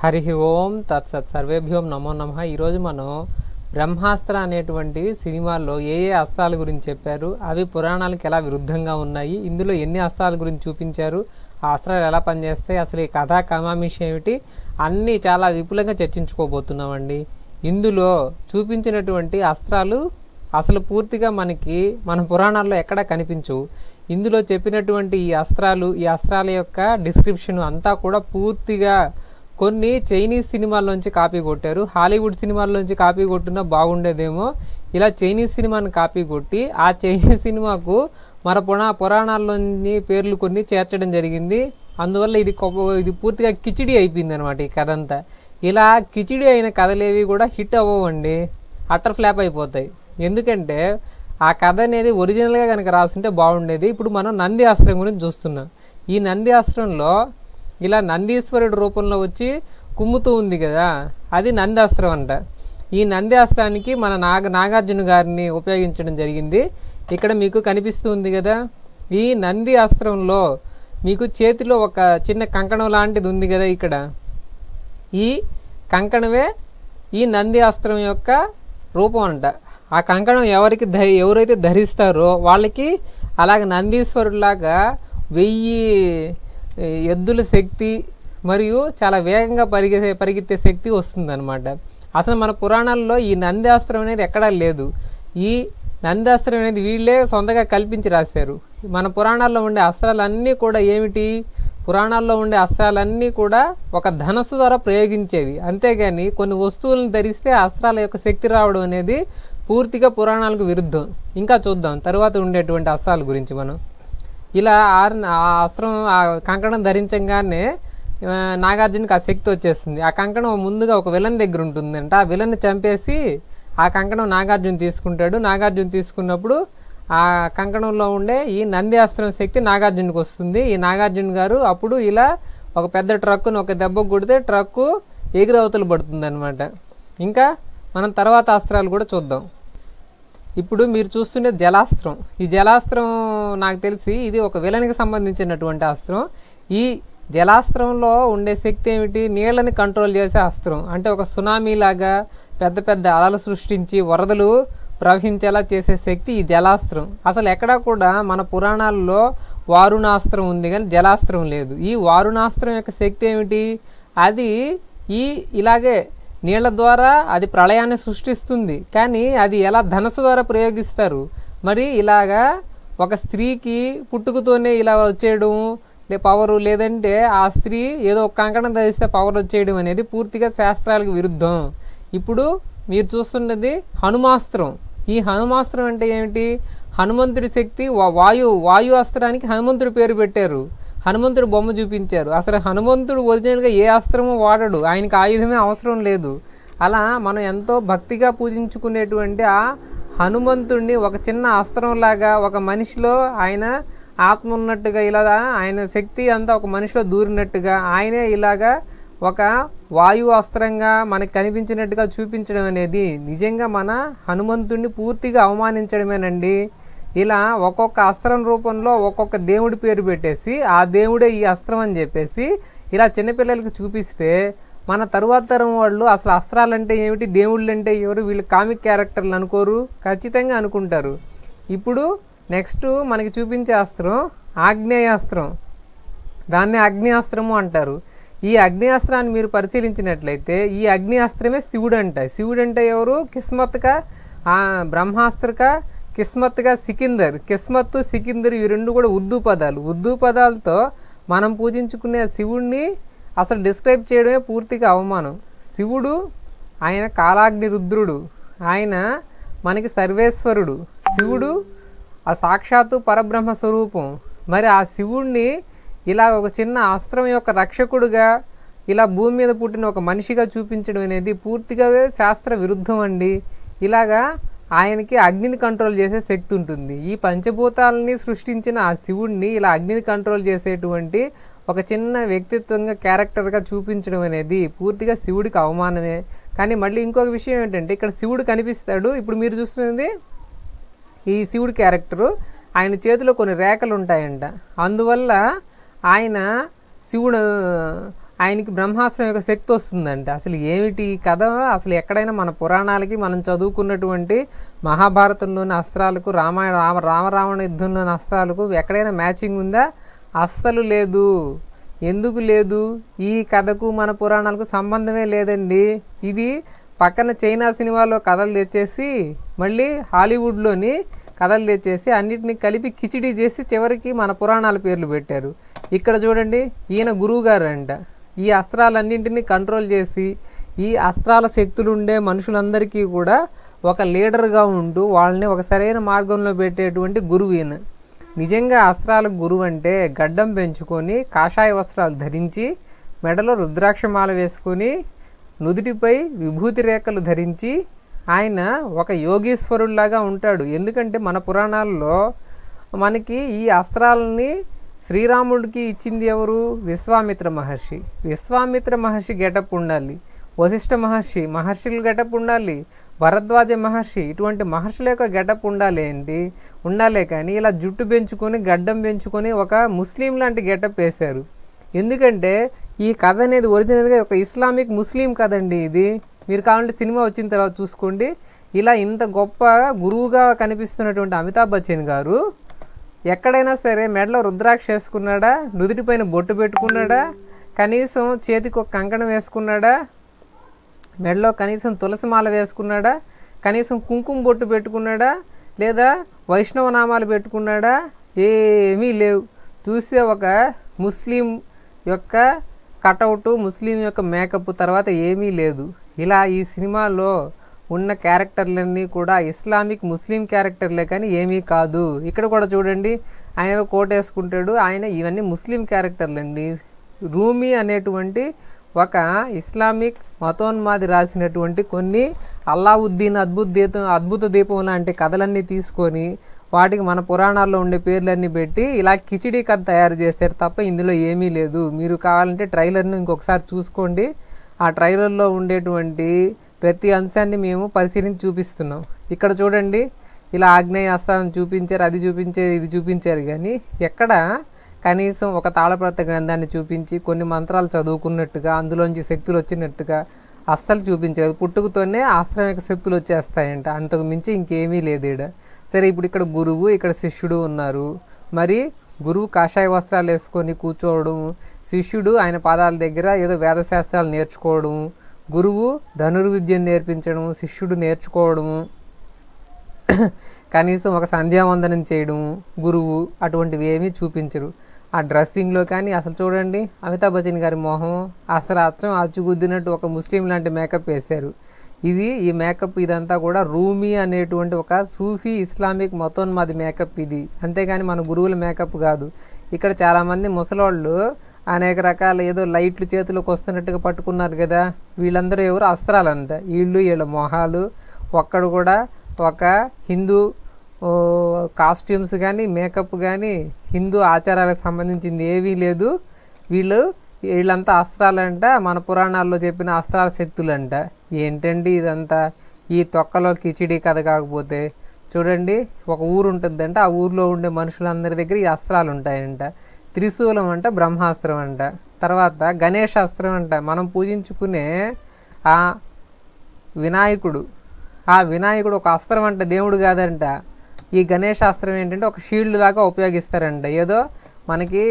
హరి ఓం తత్సత్ సర్వేభ్యోం నమో నమ ఈరోజు మనం బ్రహ్మాస్త్ర అనేటువంటి సినిమాల్లో ఏ ఏ అస్త్రాల గురించి చెప్పారు అవి పురాణాలకు ఎలా విరుద్ధంగా ఉన్నాయి ఇందులో ఎన్ని అస్త్రాల గురించి చూపించారు ఆ అస్త్రాలు ఎలా పనిచేస్తాయి అసలు ఈ కథా కమామిష్ ఏమిటి అన్నీ చాలా విపులంగా చర్చించుకోబోతున్నామండి ఇందులో చూపించినటువంటి అస్త్రాలు అసలు పూర్తిగా మనకి మన పురాణాల్లో ఎక్కడా కనిపించవు ఇందులో చెప్పినటువంటి ఈ అస్త్రాలు ఈ అస్త్రాల యొక్క డిస్క్రిప్షన్ అంతా కూడా పూర్తిగా కొన్ని చైనీస్ సినిమాల్లోంచి కాపీ కొట్టారు హాలీవుడ్ సినిమాల్లోంచి కాపీ కొట్టినా బాగుండేదేమో ఇలా చైనీస్ సినిమాని కాపీ కొట్టి ఆ చైనీస్ సినిమాకు మన పునా పురాణాల్లోని పేర్లు కొన్ని చేర్చడం జరిగింది అందువల్ల ఇది ఇది పూర్తిగా కిచిడి అయిపోయింది అనమాట ఈ కథ అంతా ఇలా కిచిడి అయిన కథలేవి కూడా హిట్ అవ్వవండి అట్టర్ ఫ్లాప్ అయిపోతాయి ఎందుకంటే ఆ కథ అనేది ఒరిజినల్గా కనుక రాసుంటే బాగుండేది ఇప్పుడు మనం నంది ఆశ్రయం గురించి చూస్తున్నాం ఈ నంది ఆశ్రయంలో ఇలా నందీశ్వరుడు రూపంలో వచ్చి కుమ్ముతూ ఉంది కదా అది నందాస్త్రం అంట ఈ నందాస్త్రానికి మన నాగ నాగార్జున గారిని ఉపయోగించడం జరిగింది ఇక్కడ మీకు కనిపిస్తూ ఉంది కదా ఈ నంది అస్త్రంలో మీకు చేతిలో ఒక చిన్న కంకణం లాంటిది ఉంది కదా ఇక్కడ ఈ కంకణమే ఈ నంది అస్త్రం యొక్క రూపం అంట ఆ కంకణం ఎవరికి ధ ఎవరైతే ధరిస్తారో వాళ్ళకి అలాగే నందీశ్వరులాగా వెయ్యి ఎద్దుల శక్తి మరియు చాలా వేగంగా పరిగె పరిగెత్తే శక్తి వస్తుందన్నమాట అసలు మన పురాణాల్లో ఈ నందాస్త్రం అనేది ఎక్కడా లేదు ఈ నందాస్త్రం అనేది వీళ్ళే సొంతగా కల్పించి రాశారు మన పురాణాల్లో ఉండే అస్త్రాలన్నీ కూడా ఏమిటి పురాణాల్లో ఉండే అస్త్రాలన్నీ కూడా ఒక ధనస్సు ద్వారా ప్రయోగించేవి అంతేగాని కొన్ని వస్తువులను ధరిస్తే అస్త్రాల యొక్క శక్తి రావడం అనేది పూర్తిగా పురాణాలకు విరుద్ధం ఇంకా చూద్దాం తర్వాత ఉండేటువంటి అస్త్రాల గురించి మనం ఇలా ఆ అస్త్రం ఆ కంకణం ధరించగానే నాగార్జునకి ఆ శక్తి వచ్చేస్తుంది ఆ కంకణం ముందుగా ఒక విలన్ దగ్గర ఉంటుందంట ఆ విలన్ చంపేసి ఆ కంకణం నాగార్జున తీసుకుంటాడు నాగార్జున తీసుకున్నప్పుడు ఆ కంకణంలో ఉండే ఈ నంది అస్త్రం శక్తి నాగార్జునకి వస్తుంది ఈ నాగార్జున గారు అప్పుడు ఇలా ఒక పెద్ద ట్రక్కును ఒక దెబ్బ కొడితే ట్రక్కు ఎగిరవతలు పడుతుంది ఇంకా మనం తర్వాత అస్త్రాలు కూడా చూద్దాం ఇప్పుడు మీరు చూస్తున్న జలాస్త్రం ఈ జలాస్త్రం నాకు తెలిసి ఇది ఒక విలన్కి సంబంధించినటువంటి అస్త్రం ఈ జలాస్త్రంలో ఉండే శక్తి ఏమిటి నీళ్ళని కంట్రోల్ చేసే అస్త్రం అంటే ఒక సునామీలాగా పెద్ద పెద్ద అలలు సృష్టించి వరదలు ప్రవహించేలా చేసే శక్తి ఈ జలాస్త్రం అసలు ఎక్కడా కూడా మన పురాణాల్లో వారుణాస్త్రం ఉంది కానీ జలాస్త్రం లేదు ఈ వారుణాస్త్రం యొక్క శక్తి ఏమిటి అది ఈ ఇలాగే నీళ్ల ద్వారా అది ప్రళయాన్ని సృష్టిస్తుంది కానీ అది ఎలా ధనస్సు ద్వారా ప్రయోగిస్తారు మరి ఇలాగా ఒక స్త్రీకి పుట్టుకతోనే ఇలా వచ్చేయడం లే పవర్ లేదంటే ఆ స్త్రీ ఏదో ఒక కంకణం ధరిస్తే పవర్ వచ్చేయడం అనేది పూర్తిగా శాస్త్రాలకు విరుద్ధం ఇప్పుడు మీరు చూస్తున్నది హనుమాస్త్రం ఈ హనుమాస్త్రం అంటే ఏమిటి హనుమంతుడి శక్తి వాయు వాయు అస్త్రానికి హనుమంతుడి పేరు పెట్టారు హనుమంతుడు బొమ్మ చూపించారు అసలు హనుమంతుడు ఒరిజినల్గా ఏ అస్త్రము వాడడు ఆయనకి ఆయుధమే అవసరం లేదు అలా మనం ఎంతో భక్తిగా పూజించుకునేటువంటి ఆ హనుమంతుడిని ఒక చిన్న అస్త్రంలాగా ఒక మనిషిలో ఆయన ఆత్మ ఉన్నట్టుగా ఇలా ఆయన శక్తి అంతా ఒక మనిషిలో దూరినట్టుగా ఆయనే ఇలాగా ఒక వాయువు అస్త్రంగా మనకు కనిపించినట్టుగా చూపించడం అనేది నిజంగా మన హనుమంతుడిని పూర్తిగా అవమానించడమేనండి ఇలా ఒక్కొక్క అస్త్రం రూపంలో ఒక్కొక్క దేవుడి పేరు పెట్టేసి ఆ దేవుడే ఈ అస్త్రం అని చెప్పేసి ఇలా చిన్నపిల్లలకి చూపిస్తే మన తరువాత తరం వాళ్ళు అసలు అస్త్రాలంటే ఏమిటి దేవుళ్ళు అంటే ఎవరు వీళ్ళు కామిక్ క్యారెక్టర్లు అనుకోరు ఖచ్చితంగా అనుకుంటారు ఇప్పుడు నెక్స్ట్ మనకి చూపించే అస్త్రం ఆగ్నేయాస్త్రం దాన్ని అగ్నియాస్త్రము అంటారు ఈ అగ్నియాస్త్రాన్ని మీరు పరిశీలించినట్లయితే ఈ అగ్నియాస్త్రమే శివుడు అంట శివుడు అంటే ఎవరు కిస్మత్క బ్రహ్మాస్త్రక కిస్మత్గా సికిందర్ కిస్మత్ సికిందర్ ఇవి రెండు కూడా ఉర్దూ పదాలు ఉర్దూ పదాలతో మనం పూజించుకునే శివుణ్ణి అసలు డిస్క్రైబ్ చేయడమే పూర్తిగా అవమానం శివుడు ఆయన కాలాగ్ని రుద్రుడు ఆయన మనకి సర్వేశ్వరుడు శివుడు ఆ సాక్షాత్తు పరబ్రహ్మ స్వరూపం మరి ఆ శివుణ్ణి ఇలా ఒక చిన్న అస్త్రం యొక్క రక్షకుడుగా ఇలా భూమి మీద పుట్టిన ఒక మనిషిగా చూపించడం అనేది పూర్తిగా శాస్త్ర విరుద్ధం అండి ఇలాగా ఆయనకి అగ్నిని కంట్రోల్ చేసే శక్తి ఉంటుంది ఈ పంచభూతాలని సృష్టించిన ఆ శివుడిని ఇలా అగ్నిని కంట్రోల్ చేసేటువంటి ఒక చిన్న వ్యక్తిత్వంగా క్యారెక్టర్గా చూపించడం అనేది పూర్తిగా శివుడికి అవమానమే కానీ మళ్ళీ ఇంకొక విషయం ఏంటంటే ఇక్కడ శివుడు కనిపిస్తాడు ఇప్పుడు మీరు చూస్తున్నది ఈ శివుడు క్యారెక్టరు ఆయన చేతిలో కొన్ని రేఖలు ఉంటాయంట అందువల్ల ఆయన శివుడు ఆయనకి బ్రహ్మాస్త్రం యొక్క శక్తి వస్తుందంట అసలు ఏమిటి ఈ కథ అసలు ఎక్కడైనా మన పురాణాలకి మనం చదువుకున్నటువంటి మహాభారతంలోని అస్త్రాలకు రామాయణ రామ రామరావణ యుద్ధంలోని అస్త్రాలకు ఎక్కడైనా మ్యాచింగ్ ఉందా అస్సలు లేదు ఎందుకు లేదు ఈ కథకు మన పురాణాలకు సంబంధమే లేదండి ఇది పక్కన చైనా సినిమాలో కథలు తెచ్చేసి మళ్ళీ హాలీవుడ్లోని కథలు తెచ్చేసి అన్నిటిని కలిపి కిచిడీ చేసి చివరికి మన పురాణాల పేర్లు పెట్టారు ఇక్కడ చూడండి ఈయన గురువుగారు అంట ఈ అస్త్రాలన్నింటినీ కంట్రోల్ చేసి ఈ అస్త్రాల శక్తులు ఉండే మనుషులందరికీ కూడా ఒక లీడర్గా ఉంటూ వాళ్ళని ఒక సరైన మార్గంలో పెట్టేటువంటి గురువు ఈయన నిజంగా అస్త్రాల గురువు అంటే గడ్డం పెంచుకొని కాషాయ వస్త్రాలు ధరించి మెడలో రుద్రాక్షమాల వేసుకొని నుదుటిపై విభూతి రేఖలు ధరించి ఆయన ఒక యోగీశ్వరుడిలాగా ఉంటాడు ఎందుకంటే మన పురాణాల్లో మనకి ఈ అస్త్రాలని శ్రీరాముడికి ఇచ్చింది ఎవరు విశ్వామిత్ర మహర్షి విశ్వామిత్ర మహర్షి గెటప్ ఉండాలి వశిష్ఠ మహర్షి మహర్షులు గెటప్ ఉండాలి భరద్వాజ మహర్షి ఇటువంటి మహర్షుల యొక్క గెటప్ ఉండాలి ఏంటి ఉండాలే కానీ ఇలా జుట్టు పెంచుకొని గడ్డం పెంచుకొని ఒక ముస్లిం లాంటి గెటప్ వేశారు ఎందుకంటే ఈ కథ అనేది ఒరిజినల్గా ఒక ఇస్లామిక్ ముస్లిం కథ అండి ఇది మీరు కావాలంటే సినిమా వచ్చిన తర్వాత చూసుకోండి ఇలా ఇంత గొప్ప గురువుగా కనిపిస్తున్నటువంటి అమితాబ్ బచ్చన్ గారు ఎక్కడైనా సరే మెడలో రుద్రాక్ష వేసుకున్నాడా నుదుటిపైన బొట్టు పెట్టుకున్నాడా కనీసం చేతికి ఒక కంకణం వేసుకున్నాడా మెడలో కనీసం తులసి మాల వేసుకున్నాడా కనీసం కుంకుమ బొట్టు పెట్టుకున్నాడా లేదా వైష్ణవ నామాలు పెట్టుకున్నాడా ఏమీ లేవు చూసే ఒక ముస్లిం యొక్క కటౌట్ ముస్లిం యొక్క మేకప్ తర్వాత ఏమీ లేదు ఇలా ఈ సినిమాలో ఉన్న క్యారెక్టర్లన్నీ కూడా ఇస్లామిక్ ముస్లిం క్యారెక్టర్లే కానీ ఏమీ కాదు ఇక్కడ కూడా చూడండి ఆయన కోట వేసుకుంటాడు ఆయన ఇవన్నీ ముస్లిం క్యారెక్టర్లండి రూమి అనేటువంటి ఒక ఇస్లామిక్ మతోన్మాది రాసినటువంటి కొన్ని అల్లావుద్దీన్ అద్భుత దీపం అద్భుత దీపం లాంటి కథలన్నీ తీసుకొని వాటికి మన పురాణాల్లో ఉండే పేర్లన్నీ పెట్టి ఇలా కిచిడీ కథ తయారు చేశారు తప్ప ఇందులో ఏమీ లేదు మీరు కావాలంటే ట్రైలర్ను ఇంకొకసారి చూసుకోండి ఆ ట్రైలర్లో ఉండేటువంటి ప్రతి అంశాన్ని మేము పరిశీలించి చూపిస్తున్నాం ఇక్కడ చూడండి ఇలా ఆగ్నేయ అస్తాన్ని చూపించారు అది చూపించారు ఇది చూపించారు కానీ ఎక్కడ కనీసం ఒక తాళప్రత గ్రంథాన్ని చూపించి కొన్ని మంత్రాలు చదువుకున్నట్టుగా అందులోంచి శక్తులు వచ్చినట్టుగా అస్సలు చూపించారు పుట్టుకతోనే అస్త్రం యొక్క శక్తులు వచ్చేస్తాయంట అంతకు మించి ఇంకేమీ లేదు ఇక్కడ సరే ఇప్పుడు ఇక్కడ గురువు ఇక్కడ శిష్యుడు ఉన్నారు మరి గురువు కాషాయ వస్త్రాలు వేసుకొని కూర్చోవడం శిష్యుడు ఆయన పాదాల దగ్గర ఏదో వేదశాస్త్రాలు నేర్చుకోవడం గురువు ధనుర్విద్యను నేర్పించడము శిష్యుడు నేర్చుకోవడము కనీసం ఒక సంధ్యావందనం చేయడము గురువు అటువంటివి ఏమీ చూపించరు ఆ డ్రెస్సింగ్లో కానీ అసలు చూడండి అమితాబ్ బచ్చన్ గారి మొహం అసలు అచ్చం అచ్చుగుద్దినట్టు ఒక ముస్లిం లాంటి మేకప్ వేశారు ఇది ఈ మేకప్ ఇదంతా కూడా రూమీ అనేటువంటి ఒక సూఫీ ఇస్లామిక్ మతోన్మాది మేకప్ ఇది అంతేగాని మన గురువుల మేకప్ కాదు ఇక్కడ చాలామంది ముసలోళ్ళు అనేక రకాల ఏదో లైట్లు చేతులకు వస్తున్నట్టుగా పట్టుకున్నారు కదా వీళ్ళందరూ ఎవరు అస్త్రాలంట వీళ్ళు వీళ్ళ మొహాలు ఒక్కడు కూడా ఒక హిందూ కాస్ట్యూమ్స్ కానీ మేకప్ కానీ హిందూ ఆచారాలకు సంబంధించింది ఏవీ లేదు వీళ్ళు వీళ్ళంతా అస్త్రాలంట మన పురాణాల్లో చెప్పిన అస్త్రాల శక్తులంట ఏంటండి ఇదంతా ఈ తొక్కలో కిచిడి కథ కాకపోతే చూడండి ఒక ఊరు ఉంటుందంట ఆ ఊరిలో ఉండే మనుషులందరి దగ్గర ఈ అస్త్రాలు ఉంటాయంట త్రిశూలం అంట బ్రహ్మాస్త్రం అంట తర్వాత గణేశాస్త్రం అంట మనం పూజించుకునే ఆ వినాయకుడు ఆ వినాయకుడు ఒక అస్త్రం అంట దేవుడు కాదంట ఈ గణేశాస్త్రం ఏంటంటే ఒక షీల్డ్ లాగా ఉపయోగిస్తారంట ఏదో మనకి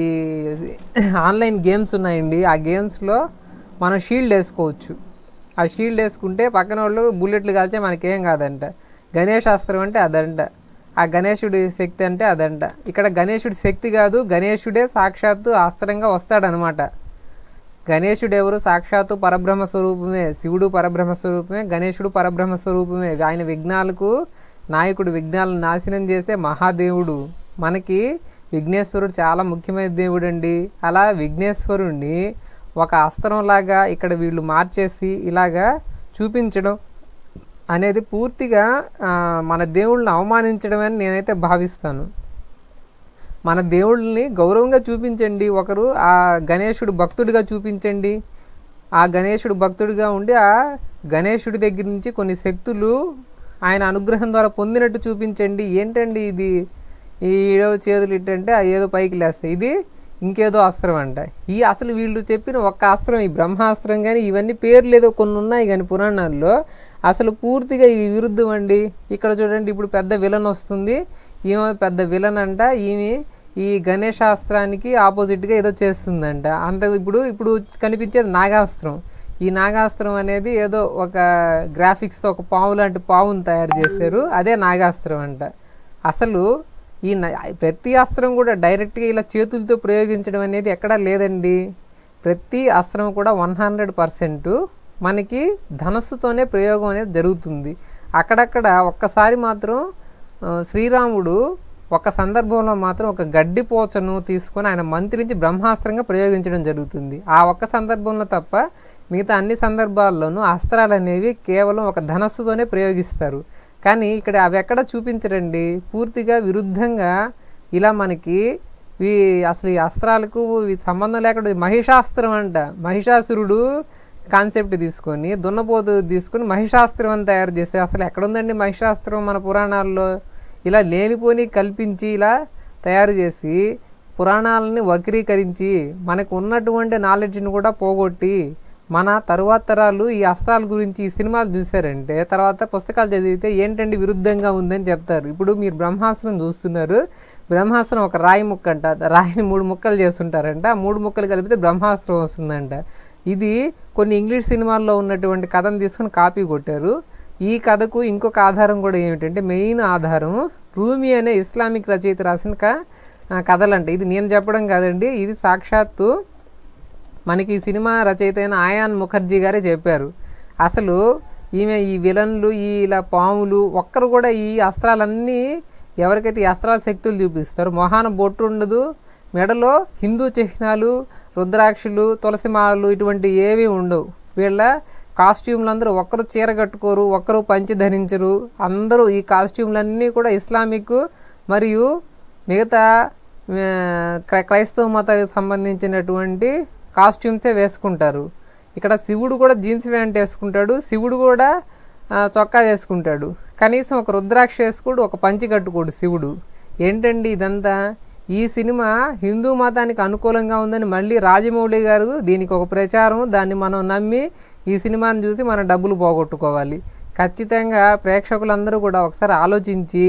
ఈ ఆన్లైన్ గేమ్స్ ఉన్నాయండి ఆ గేమ్స్లో మనం షీల్డ్ వేసుకోవచ్చు ఆ షీల్డ్ వేసుకుంటే పక్కన వాళ్ళు బుల్లెట్లు కాల్చే మనకేం కాదంట గణేశాస్త్రం అంటే అదంట ఆ గణేశుడి శక్తి అంటే అదంట ఇక్కడ గణేశుడి శక్తి కాదు గణేశుడే సాక్షాత్తు ఆస్త్రంగా వస్తాడనమాట గణేశుడు ఎవరు సాక్షాత్తు పరబ్రహ్మ స్వరూపమే శివుడు పరబ్రహ్మ స్వరూపమే గణేశుడు పరబ్రహ్మ స్వరూపమే ఆయన విఘ్నాలకు నాయకుడు విఘ్నాలను నాశనం చేసే మహాదేవుడు మనకి విఘ్నేశ్వరుడు చాలా ముఖ్యమైన దేవుడు అండి అలా విఘ్నేశ్వరుణ్ణి ఒక అస్త్రంలాగా ఇక్కడ వీళ్ళు మార్చేసి ఇలాగా చూపించడం అనేది పూర్తిగా మన దేవుళ్ళని అవమానించడమే నేనైతే భావిస్తాను మన దేవుళ్ళని గౌరవంగా చూపించండి ఒకరు ఆ గణేశుడు భక్తుడిగా చూపించండి ఆ గణేశుడు భక్తుడిగా ఉండి ఆ గణేశుడి దగ్గర నుంచి కొన్ని శక్తులు ఆయన అనుగ్రహం ద్వారా పొందినట్టు చూపించండి ఏంటండి ఇది ఈ ఏడవ చేతులు ఏంటంటే ఆ ఏదో పైకి లేస్తాయి ఇది ఇంకేదో అస్త్రం అంట ఈ అసలు వీళ్ళు చెప్పిన ఒక్క అస్త్రం ఈ బ్రహ్మాస్త్రం కానీ ఇవన్నీ పేర్లు ఏదో కొన్ని ఉన్నాయి కానీ పురాణాల్లో అసలు పూర్తిగా ఇవి విరుద్ధం అండి ఇక్కడ చూడండి ఇప్పుడు పెద్ద విలన్ వస్తుంది ఈమె పెద్ద విలన్ అంట ఈమె ఈ గణేష్ అస్త్రానికి ఆపోజిట్గా ఏదో చేస్తుందంట అంత ఇప్పుడు ఇప్పుడు కనిపించేది నాగాస్త్రం ఈ నాగాస్త్రం అనేది ఏదో ఒక గ్రాఫిక్స్తో ఒక పావు లాంటి పావును తయారు చేశారు అదే నాగాస్త్రం అంట అసలు ఈ ప్రతి అస్త్రం కూడా డైరెక్ట్గా ఇలా చేతులతో ప్రయోగించడం అనేది ఎక్కడా లేదండి ప్రతి అస్త్రం కూడా వన్ హండ్రెడ్ పర్సెంటు మనకి ధనస్సుతోనే ప్రయోగం అనేది జరుగుతుంది అక్కడక్కడ ఒక్కసారి మాత్రం శ్రీరాముడు ఒక సందర్భంలో మాత్రం ఒక గడ్డి పోచను తీసుకొని ఆయన మంత్రించి బ్రహ్మాస్త్రంగా ప్రయోగించడం జరుగుతుంది ఆ ఒక్క సందర్భంలో తప్ప మిగతా అన్ని సందర్భాల్లోనూ అస్త్రాలు అనేవి కేవలం ఒక ధనస్సుతోనే ప్రయోగిస్తారు కానీ ఇక్కడ అవి ఎక్కడ చూపించరండి పూర్తిగా విరుద్ధంగా ఇలా మనకి ఈ అసలు ఈ అస్త్రాలకు సంబంధం లేకుండా మహిషాస్త్రం అంట మహిషాసురుడు కాన్సెప్ట్ తీసుకొని దున్నపోతు తీసుకుని మహిషాస్త్రం అని తయారు చేస్తే అసలు ఎక్కడుందండి మహిషాస్త్రం మన పురాణాల్లో ఇలా లేనిపోని కల్పించి ఇలా తయారు చేసి పురాణాలని వక్రీకరించి మనకు ఉన్నటువంటి నాలెడ్జ్ని కూడా పోగొట్టి మన తరువాత తరాలు ఈ అస్త్రాల గురించి ఈ సినిమాలు చూశారంటే తర్వాత పుస్తకాలు చదివితే ఏంటంటే విరుద్ధంగా ఉందని చెప్తారు ఇప్పుడు మీరు బ్రహ్మాస్త్రం చూస్తున్నారు బ్రహ్మాస్త్రం ఒక రాయి ముక్క అంట రాయిని మూడు ముక్కలు చేస్తుంటారంట ఆ మూడు ముక్కలు కలిపితే బ్రహ్మాస్త్రం వస్తుందంట ఇది కొన్ని ఇంగ్లీష్ సినిమాల్లో ఉన్నటువంటి కథను తీసుకుని కాపీ కొట్టారు ఈ కథకు ఇంకొక ఆధారం కూడా ఏమిటంటే మెయిన్ ఆధారం రూమి అనే ఇస్లామిక్ రచయిత రాసిన కథలంట ఇది నేను చెప్పడం కాదండి ఇది సాక్షాత్తు మనకి ఈ సినిమా రచయిత అయిన ఆయాన్ ముఖర్జీ గారే చెప్పారు అసలు ఈమె ఈ విలన్లు ఈ ఇలా పాములు ఒక్కరు కూడా ఈ అస్త్రాలన్నీ ఎవరికైతే ఈ అస్త్రాల శక్తులు చూపిస్తారు మొహాన బొట్టు ఉండదు మెడలో హిందూ చిహ్నాలు రుద్రాక్షలు తులసిమాలు ఇటువంటి ఏవి ఉండవు వీళ్ళ కాస్ట్యూమ్లు అందరూ ఒక్కరు చీర కట్టుకోరు ఒక్కరు పంచి ధరించరు అందరూ ఈ కాస్ట్యూమ్లన్నీ కూడా ఇస్లామిక్ మరియు మిగతా క్రైస్తవ మతానికి సంబంధించినటువంటి కాస్ట్యూమ్సే వేసుకుంటారు ఇక్కడ శివుడు కూడా జీన్స్ ప్యాంట్ వేసుకుంటాడు శివుడు కూడా చొక్కా వేసుకుంటాడు కనీసం ఒక రుద్రాక్ష వేసుకోడు ఒక పంచి కట్టుకోడు శివుడు ఏంటండి ఇదంతా ఈ సినిమా హిందూ మతానికి అనుకూలంగా ఉందని మళ్ళీ రాజమౌళి గారు దీనికి ఒక ప్రచారం దాన్ని మనం నమ్మి ఈ సినిమాను చూసి మన డబ్బులు పోగొట్టుకోవాలి ఖచ్చితంగా ప్రేక్షకులందరూ కూడా ఒకసారి ఆలోచించి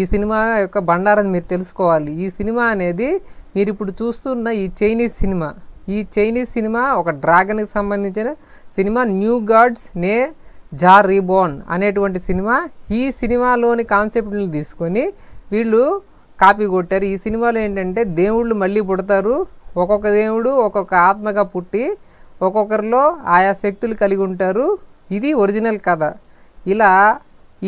ఈ సినిమా యొక్క బండారం మీరు తెలుసుకోవాలి ఈ సినిమా అనేది మీరు ఇప్పుడు చూస్తున్న ఈ చైనీస్ సినిమా ఈ చైనీస్ సినిమా ఒక డ్రాగన్కి సంబంధించిన cinema new gods Nezha reborn అనేటువంటి సినిమా ఈ సినిమాలోని కాన్సెప్ట్ని తీసుకొని వీళ్ళు కాపీ కొట్టారు ఈ సినిమాలో ఏంటంటే దేవుళ్ళు మళ్ళీ పుడతారు ఒక్కొక్క దేవుడు ఒక్కొక్క ఆత్మగా పుట్టి ఒక్కొక్కరిలో ఆయా శక్తులు కలిగి ఉంటారు ఇది ఒరిజినల్ కథ ఇలా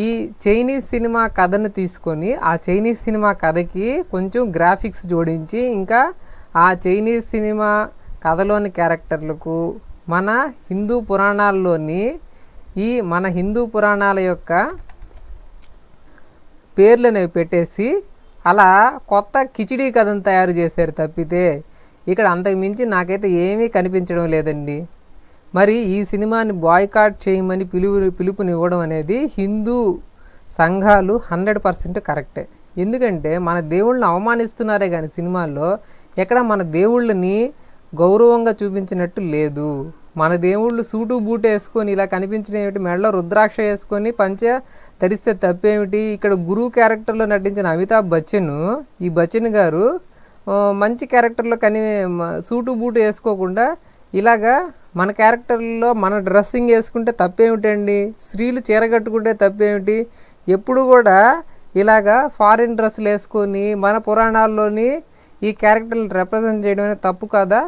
ఈ చైనీస్ సినిమా కథను తీసుకొని ఆ చైనీస్ సినిమా కథకి కొంచెం గ్రాఫిక్స్ జోడించి ఇంకా ఆ చైనీస్ సినిమా కథలోని క్యారెక్టర్లకు మన హిందూ పురాణాల్లోని ఈ మన హిందూ పురాణాల యొక్క అనేవి పెట్టేసి అలా కొత్త కిచిడీ కథను తయారు చేశారు తప్పితే ఇక్కడ అంతకుమించి నాకైతే ఏమీ కనిపించడం లేదండి మరి ఈ సినిమాని బాయ్కాట్ చేయమని పిలుపు పిలుపునివ్వడం అనేది హిందూ సంఘాలు హండ్రెడ్ పర్సెంట్ కరెక్టే ఎందుకంటే మన దేవుళ్ళని అవమానిస్తున్నారే కానీ సినిమాల్లో ఎక్కడ మన దేవుళ్ళని గౌరవంగా చూపించినట్టు లేదు మన దేవుళ్ళు సూటు బూటు వేసుకొని ఇలా కనిపించడం ఏమిటి మెడలో రుద్రాక్ష వేసుకొని పంచ తరిస్తే తప్పేమిటి ఇక్కడ గురువు క్యారెక్టర్లో నటించిన అమితాబ్ బచ్చన్ ఈ బచ్చన్ గారు మంచి క్యారెక్టర్లో కని సూటు బూటు వేసుకోకుండా ఇలాగా మన క్యారెక్టర్లో మన డ్రెస్సింగ్ వేసుకుంటే తప్పేమిటండి స్త్రీలు చీర కట్టుకుంటే తప్పేమిటి ఎప్పుడు కూడా ఇలాగా ఫారిన్ డ్రెస్సులు వేసుకొని మన పురాణాల్లోని ఈ క్యారెక్టర్లు రిప్రజెంట్ చేయడం అనేది తప్పు కదా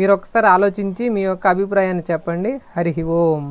మీరు ఒకసారి ఆలోచించి మీ యొక్క అభిప్రాయాన్ని చెప్పండి హరి ఓం